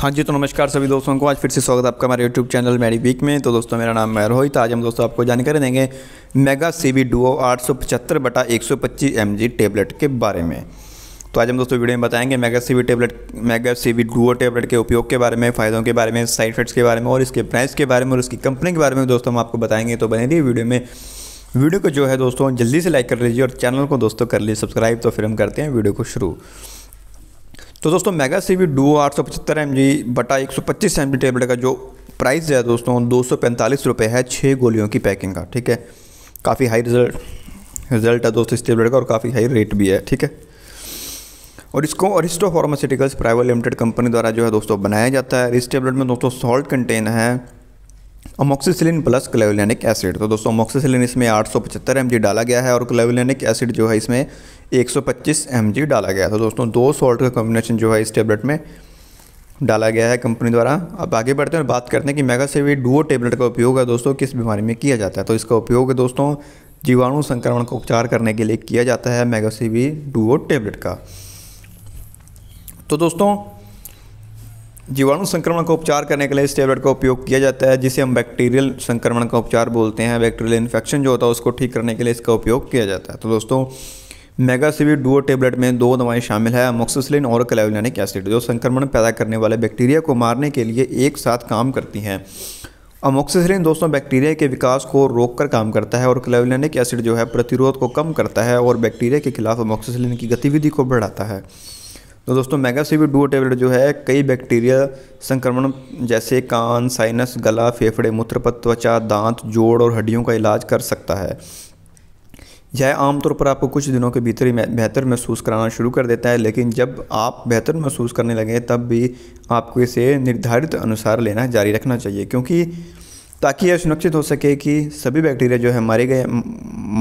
हाँ जी तो नमस्कार सभी दोस्तों को आज फिर से स्वागत है आपका हमारे यूट्यूब चैनल मेरी वीक में तो दोस्तों मेरा नाम मैं रोहित आज हम दोस्तों आपको जानकारी देंगे मेगा सी वी डुओ आठ सौ पचहत्तर बटा एक सौ पच्चीस एम जी टेबलेट के बारे में तो आज हम दोस्तों वीडियो में बताएंगे Mega C V tablet Mega C V duo tablet के उपयोग के बारे में फ़ायदों के बारे में साइड इफेक्ट्स के बारे में और इसके प्राइस के बारे में और इसकी कंपनी के बारे में दोस्तों हम आपको बताएंगे तो बने रही वीडियो में वीडियो को जो है दोस्तों जल्दी से लाइक कर लीजिए और चैनल को दोस्तों कर लीजिए सब्सक्राइब तो फिर हम करते हैं वीडियो को शुरू तो दोस्तों मेगा सी वी डू आठ सौ पचहत्तर एम जी बटा एक सौ पच्चीस एम जी टेबलेट का जो प्राइस है दोस्तों दो सौ पैंतालीस रुपये है छः गोलियों की पैकिंग का ठीक है काफ़ी हाई रिजल्ट रिजल्ट है दोस्तों इस टेबलेट का और काफ़ी हाई रेट भी है ठीक है और इसको Aristo pharmaceuticals private limited company द्वारा जो है दोस्तों बनाया जाता है इस टेबलेट में दोस्तों सॉल्ट कंटेन है अमोक्सीसिलिन प्लस क्लेवलैनिक एसिड तो दोस्तों अमोक्सीसिलिन इसमें 875 जी डाला गया है और क्लेवलैनिक एसिड जो है इसमें 125 जी डाला गया था तो दोस्तों दो सॉल्ट का कॉम्बिनेशन जो है इस टेबलेट में डाला गया है कंपनी द्वारा अब आगे बढ़ते हैं और बात करते हैं कि मेगासेवी डुओ टेबलेट का उपयोग है दोस्तों किस बीमारी में किया जाता है तो इसका उपयोग दोस्तों जीवाणु संक्रमण का उपचार करने के लिए किया जाता है मेगासेवी डुओ टेबलेट का तो दोस्तों जीवाणु संक्रमण का उपचार करने के लिए इस टेबलेट का उपयोग किया जाता है जिसे हम बैक्टीरियल संक्रमण का उपचार बोलते हैं बैक्टीरियल इन्फेक्शन जो होता है उसको ठीक करने के लिए इसका उपयोग किया जाता है तो दोस्तों मेगासिविर डुओ टेबलेट में दो दवाएं शामिल है मोक्सोसिलिन और क्लेवलैनिक एसिड जो संक्रमण पैदा करने वाले बैक्टीरिया को मारने के लिए एक साथ काम करती हैं अमोक्सिसलिन दोस्तों बैक्टीरिया के विकास को रोककर काम करता है और क्लेवलैनिक एसिड जो है प्रतिरोध को कम करता है और बैक्टीरिया के खिलाफ अमोक्सिसलिन की गतिविधि को बढ़ाता है तो दोस्तों मेगा सीवी डुओ टेबलेट जो है कई बैक्टीरिया संक्रमण जैसे कान साइनस गला फेफड़े मूत्रपथ त्वचा दांत जोड़ और हड्डियों का इलाज कर सकता है यह आमतौर पर आपको कुछ दिनों के भीतर ही बेहतर महसूस कराना शुरू कर देता है लेकिन जब आप बेहतर महसूस करने लगें तब भी आपको इसे निर्धारित अनुसार लेना जारी रखना चाहिए क्योंकि ताकि यह सुनिश्चित हो सके कि सभी बैक्टीरिया जो है मारे गए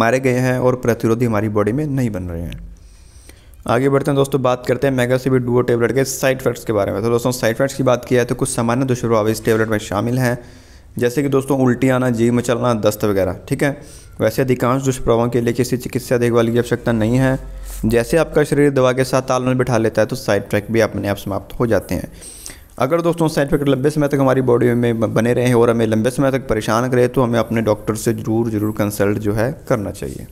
मारे गए हैं और प्रतिरोधी हमारी बॉडी में नहीं बन रहे हैं आगे बढ़ते हैं दोस्तों बात करते हैं मेगा सीबी डुओ टेबलेट के साइड इफेक्ट्स के बारे में तो दोस्तों साइड इफेक्ट्स की बात किया है तो कुछ सामान्य दुष्प्रभाव इस टेबलेट में शामिल हैं जैसे कि दोस्तों उल्टी आना जी मचलना दस्त वगैरह ठीक है वैसे अधिकांश दुष्प्रभावों के लिए किसी चिकित्सा देखभाल की आवश्यकता नहीं है जैसे आपका शरीर दवा के साथ तालमेल बिठा लेता है तो साइड इफेक्ट भी अपने आप समाप्त हो जाते हैं अगर दोस्तों साइड इफेक्ट लंबे समय तक हमारी बॉडी में बने रहे और हमें लंबे समय तक परेशान करें तो हमें अपने डॉक्टर से ज़रूर ज़रूर कंसल्ट जो है करना चाहिए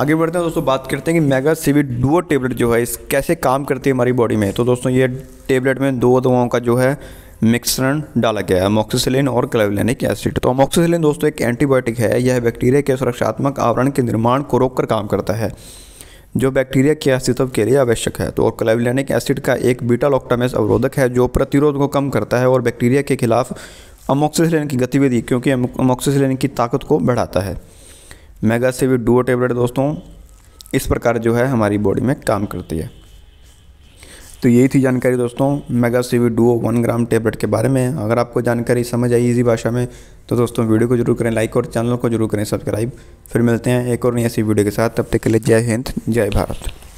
आगे बढ़ते हैं दोस्तों बात करते हैं कि मेगा सीविट डुओ टेबलेट जो है इस कैसे काम करती है हमारी बॉडी में तो दोस्तों ये टेबलेट में दो दवाओं का जो है मिक्सरण डाला गया है मोक्सीसिलिन और क्लेवलिनिक एसिड तो मोक्सीसिलिन दोस्तों एक एंटीबायोटिक है यह बैक्टीरिया के सुरक्षात्मक आवरण के निर्माण को रोककर काम करता है जो बैक्टीरिया के अस्तित्व के लिए आवश्यक है तो और क्लेवलिनिक एसिड का एक बीटा लॉक्टामेस अवरोधक है जो प्रतिरोध को कम करता है और बैक्टीरिया के खिलाफ अमोक्सीसिलिन की गतिविधि क्योंकि अमोक्सीसिलिन की ताकत को बढ़ाता है मेगा से भी डुओ टेबलेट दोस्तों इस प्रकार जो है हमारी बॉडी में काम करती है तो यही थी जानकारी दोस्तों Mega CV duo one gram tablet के बारे में अगर आपको जानकारी समझ आई इजी भाषा में तो दोस्तों वीडियो को जरूर करें लाइक और चैनल को जरूर करें सब्सक्राइब फिर मिलते हैं एक और नई ऐसी वीडियो के साथ तब तक के लिए जय हिंद जय भारत